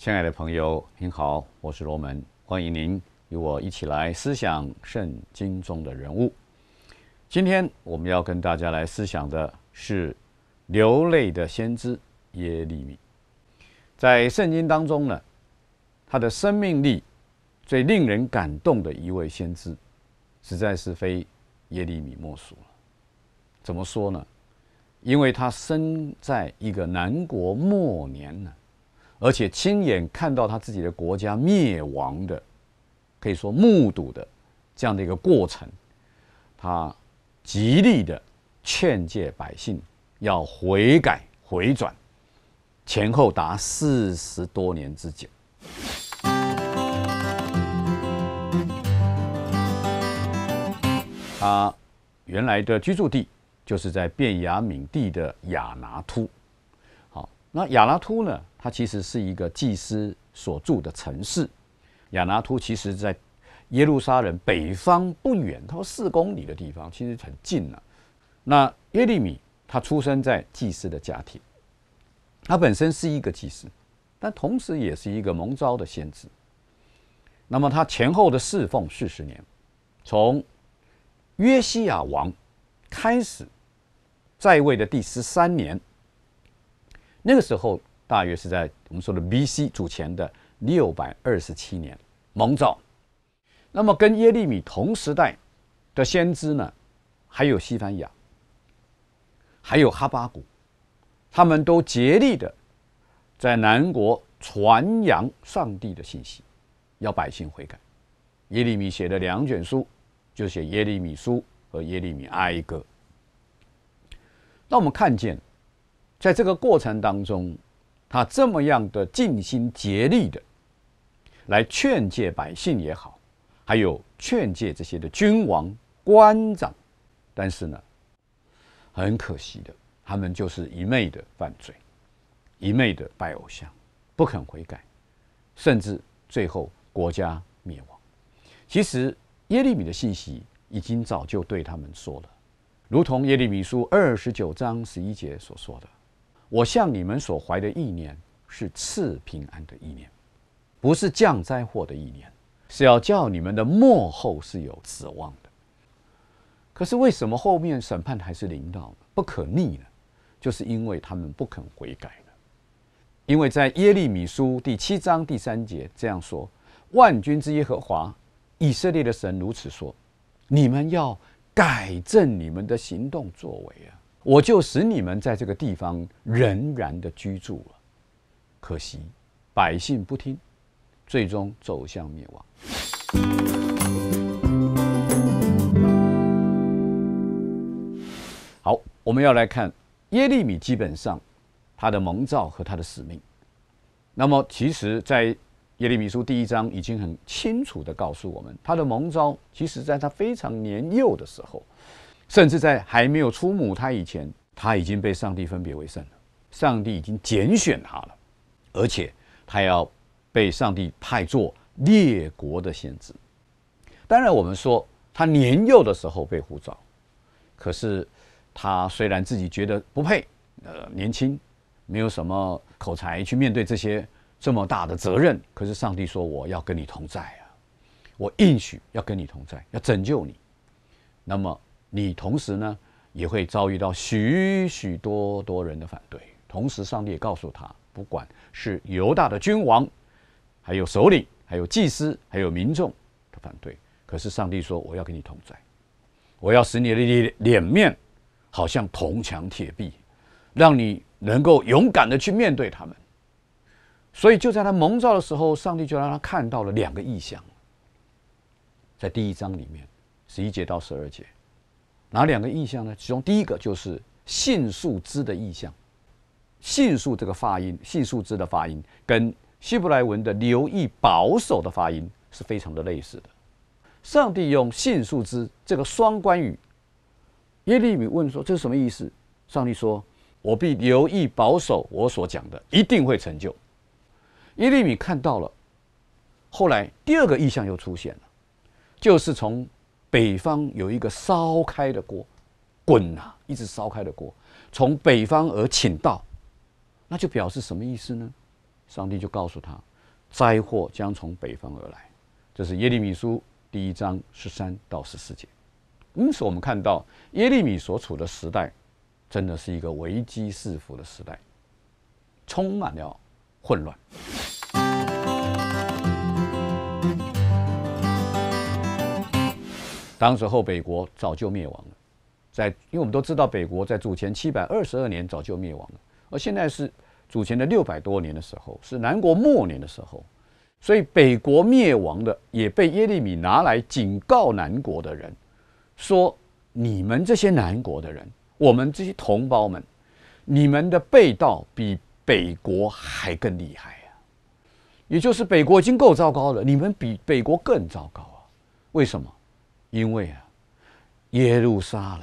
亲爱的朋友，您好，我是罗门，欢迎您与我一起来思想圣经中的人物。今天我们要跟大家来思想的是流泪的先知耶利米。在圣经当中呢，他的生命力最令人感动的一位先知，实在是非耶利米莫属了。怎么说呢？因为他生在一个南国末年呢。而且亲眼看到他自己的国家灭亡的，可以说目睹的这样的一个过程，他极力的劝诫百姓要悔改回转，前后达四十多年之久。他原来的居住地就是在卞雅敏地的亚拿突，好，那亚拿突呢？他其实是一个祭司所住的城市，亚拿图其实，在耶路撒冷北方不远，他说四公里的地方，其实很近了。那耶利米他出生在祭司的家庭，他本身是一个祭司，但同时也是一个蒙召的先知。那么他前后的侍奉四十年，从约西亚王开始在位的第十三年，那个时候。大约是在我们说的 B.C. 主前的六百二十七年，蒙召。那么，跟耶利米同时代的先知呢，还有西班牙，还有哈巴谷，他们都竭力的在南国传扬上帝的信息，要百姓悔改。耶利米写的两卷书，就写《耶利米书》和《耶利米哀歌》。那我们看见，在这个过程当中，他这么样的尽心竭力的来劝诫百姓也好，还有劝诫这些的君王官长，但是呢，很可惜的，他们就是一昧的犯罪，一昧的拜偶像，不肯悔改，甚至最后国家灭亡。其实耶利米的信息已经早就对他们说了，如同耶利米书二十九章十一节所说的。我向你们所怀的意念是赐平安的意念，不是降灾祸的意念，是要叫你们的末后是有指望的。可是为什么后面审判还是临到不可逆呢？就是因为他们不肯悔改了。因为在耶利米书第七章第三节这样说：“万军之耶和华，以色列的神如此说：你们要改正你们的行动作为啊。”我就使你们在这个地方仍然的居住了，可惜百姓不听，最终走向灭亡。好，我们要来看耶利米，基本上他的蒙召和他的使命。那么，其实，在耶利米书第一章已经很清楚的告诉我们，他的蒙召，其实在他非常年幼的时候。甚至在还没有出母胎以前，他已经被上帝分别为圣了。上帝已经拣选他了，而且他要被上帝派作列国的先知。当然，我们说他年幼的时候被呼召，可是他虽然自己觉得不配，呃，年轻，没有什么口才去面对这些这么大的责任。可是上帝说：“我要跟你同在啊，我应许要跟你同在，要拯救你。”那么。你同时呢，也会遭遇到许许多多人的反对。同时，上帝也告诉他，不管是犹大的君王，还有首领，还有祭司，还有民众的反对。可是，上帝说：“我要给你同在，我要使你的脸面好像铜墙铁壁，让你能够勇敢的去面对他们。”所以，就在他蒙召的时候，上帝就让他看到了两个异象，在第一章里面，十一节到十二节。哪两个意象呢？其中第一个就是“信数之的意象，“信数这个发音，“信数之的发音跟希伯来文的“留意保守”的发音是非常的类似的。上帝用“信数之这个双关语，耶利米问说：“这是什么意思？”上帝说：“我必留意保守我所讲的，一定会成就。”耶利米看到了。后来第二个意象又出现了，就是从。北方有一个烧开的锅，滚呐，一直烧开的锅，从北方而请到，那就表示什么意思呢？上帝就告诉他，灾祸将从北方而来。这是耶利米书第一章十三到十四节。因此，我们看到耶利米所处的时代，真的是一个危机四伏的时代，充满了混乱。当时候北国早就灭亡了，在因为我们都知道北国在主前七百二十二年早就灭亡了，而现在是主前的六百多年的时候，是南国末年的时候，所以北国灭亡的也被耶利米拿来警告南国的人，说你们这些南国的人，我们这些同胞们，你们的被盗比北国还更厉害啊！也就是北国已经够糟糕了，你们比北国更糟糕啊？为什么？因为啊，耶路撒冷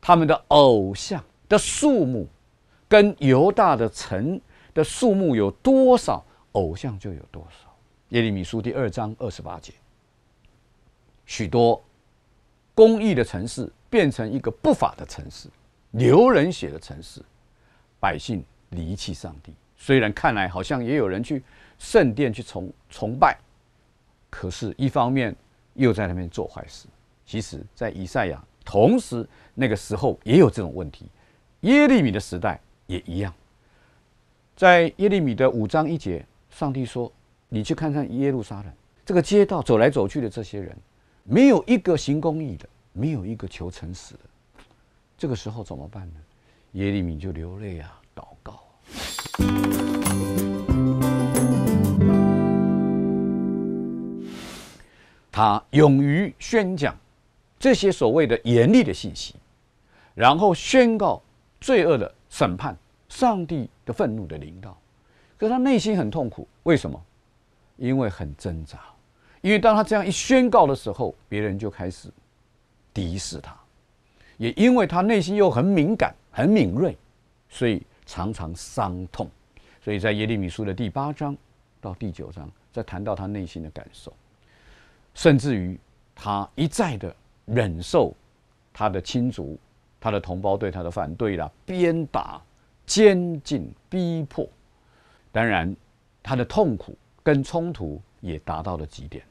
他们的偶像的数目，跟犹大的城的数目有多少偶像就有多少。耶利米书第二章二十八节：许多公益的城市变成一个不法的城市，流人血的城市，百姓离弃上帝。虽然看来好像也有人去圣殿去崇崇拜，可是，一方面。又在那边做坏事，其实，在以赛亚同时那个时候也有这种问题，耶利米的时代也一样。在耶利米的五章一节，上帝说：“你去看看耶路撒冷这个街道走来走去的这些人，没有一个行公义的，没有一个求诚实的。”这个时候怎么办呢？耶利米就流泪啊，祷告。他勇于宣讲这些所谓的严厉的信息，然后宣告罪恶的审判、上帝的愤怒的领导。可是他内心很痛苦，为什么？因为很挣扎，因为当他这样一宣告的时候，别人就开始敌视他。也因为他内心又很敏感、很敏锐，所以常常伤痛。所以在耶利米书的第八章到第九章，在谈到他内心的感受。甚至于，他一再的忍受他的亲族、他的同胞对他的反对了，鞭打、监禁、逼迫，当然，他的痛苦跟冲突也达到了极点。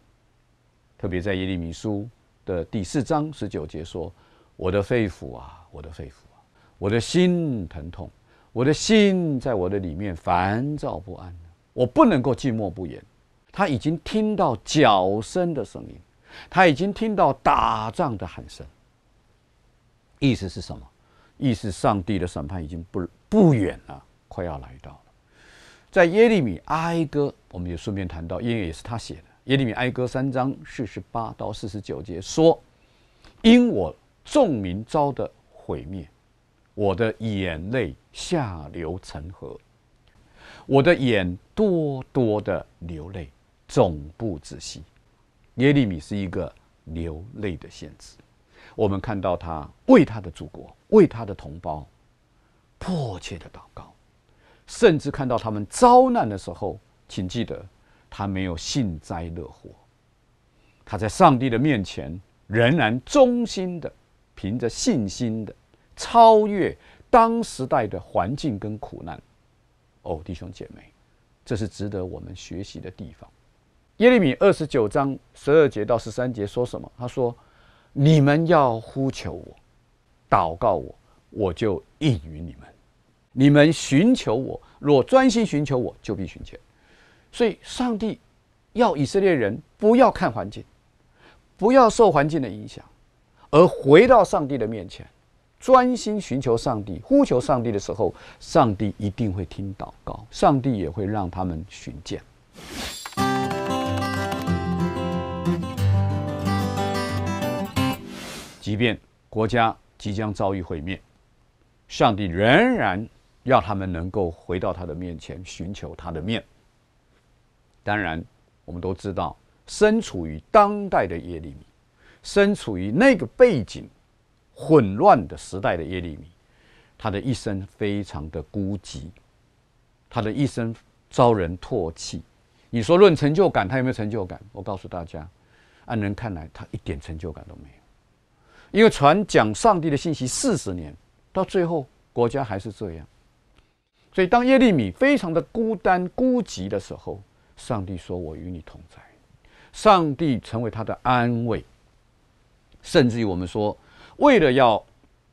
特别在耶利米书的第四章十九节说：“我的肺腑啊，我的肺腑啊，我的心疼痛，我的心在我的里面烦躁不安，我不能够静默不言。”他已经听到脚声的声音，他已经听到打仗的喊声。意思是什么？意思上帝的审判已经不不远了，快要来到了。在耶利米哀歌，我们也顺便谈到，因为也是他写的。耶利米哀歌三章四十八到四十九节说：“因我众民遭的毁灭，我的眼泪下流成河，我的眼多多的流泪。”总不仔细，耶利米是一个流泪的先知。我们看到他为他的祖国、为他的同胞，迫切的祷告，甚至看到他们遭难的时候，请记得他没有幸灾乐祸，他在上帝的面前仍然忠心的，凭着信心的超越当时代的环境跟苦难。哦，弟兄姐妹，这是值得我们学习的地方。耶利米二十九章十二节到十三节说什么？他说：“你们要呼求我，祷告我，我就应允你们；你们寻求我，若专心寻求我，就必寻见。”所以，上帝要以色列人不要看环境，不要受环境的影响，而回到上帝的面前，专心寻求上帝，呼求上帝的时候，上帝一定会听祷告，上帝也会让他们寻见。即便国家即将遭遇毁灭，上帝仍然要他们能够回到他的面前，寻求他的面。当然，我们都知道，身处于当代的耶利米，身处于那个背景混乱的时代的耶利米，他的一生非常的孤寂，他的一生遭人唾弃。你说论成就感，他有没有成就感？我告诉大家，按人看来，他一点成就感都没有。因为传讲上帝的信息四十年，到最后国家还是这样，所以当耶利米非常的孤单孤寂的时候，上帝说：“我与你同在。”上帝成为他的安慰，甚至于我们说，为了要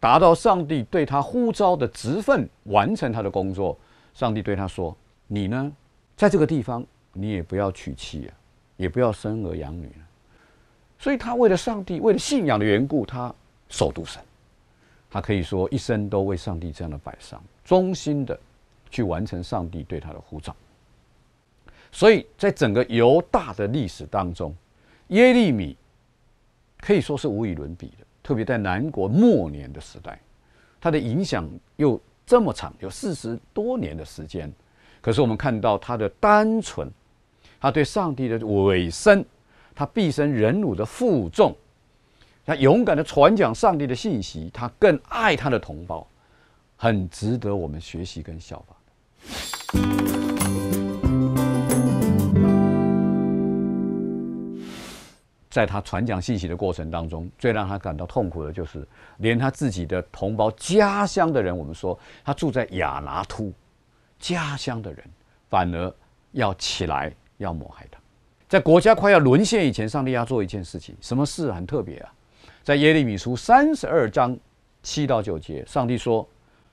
达到上帝对他呼召的职分，完成他的工作，上帝对他说：“你呢，在这个地方，你也不要娶妻啊，也不要生儿养女。”所以他为了上帝，为了信仰的缘故，他守毒神，他可以说一生都为上帝这样的摆上，忠心的去完成上帝对他的呼召。所以在整个犹大的历史当中，耶利米可以说是无与伦比的。特别在南国末年的时代，他的影响又这么长，有四十多年的时间。可是我们看到他的单纯，他对上帝的委身。他毕生忍辱的负重，他勇敢的传讲上帝的信息，他更爱他的同胞，很值得我们学习跟效仿。在他传讲信息的过程当中，最让他感到痛苦的就是，连他自己的同胞家乡的人，我们说他住在亚拿突，家乡的人反而要起来要抹害他。在国家快要沦陷以前，上帝要做一件事情，什么事很特别啊？在耶利米书三十二章七到九节，上帝说：“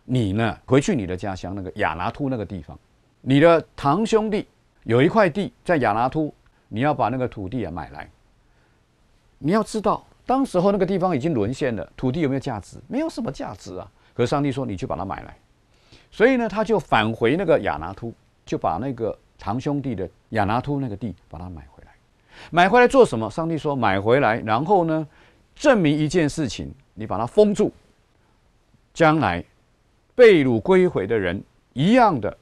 你呢，回去你的家乡那个亚拿突那个地方，你的堂兄弟有一块地在亚拿突，你要把那个土地啊买来。你要知道，当时候那个地方已经沦陷了，土地有没有价值？没有什么价值啊。可上帝说，你去把它买来。所以呢，他就返回那个亚拿突，就把那个。”堂兄弟的亚拿突那个地，把它买回来，买回来做什么？上帝说买回来，然后呢，证明一件事情，你把它封住，将来被掳归回的人一样的，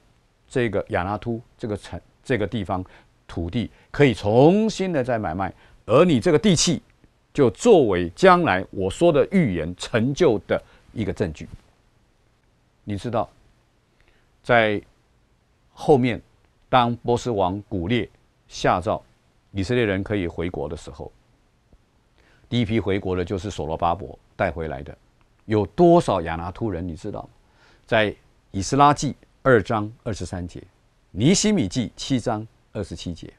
这个亚拿突这个城这个地方土地可以重新的再买卖，而你这个地契就作为将来我说的预言成就的一个证据。你知道，在后面。当波斯王古列下诏，以色列人可以回国的时候，第一批回国的就是所罗巴伯带回来的。有多少亚拿突人？你知道吗？在以斯拉记二章二十三节，尼西米记七章二十七节，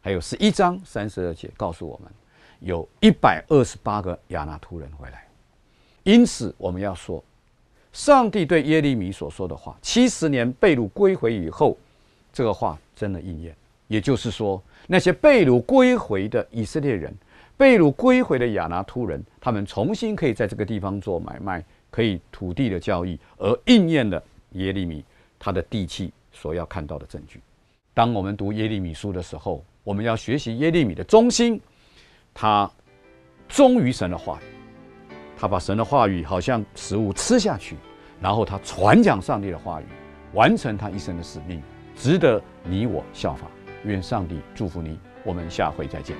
还有十一章三十二节，告诉我们有一百二十八个亚拿突人回来。因此，我们要说，上帝对耶利米所说的话：七十年被掳归回以后。这个话真的应验，也就是说，那些被掳归回的以色列人，被掳归回的亚拿突人，他们重新可以在这个地方做买卖，可以土地的交易，而应验了耶利米他的地契所要看到的证据。当我们读耶利米书的时候，我们要学习耶利米的忠心，他忠于神的话语，他把神的话语好像食物吃下去，然后他传讲上帝的话语，完成他一生的使命。值得你我效法，愿上帝祝福你。我们下回再见。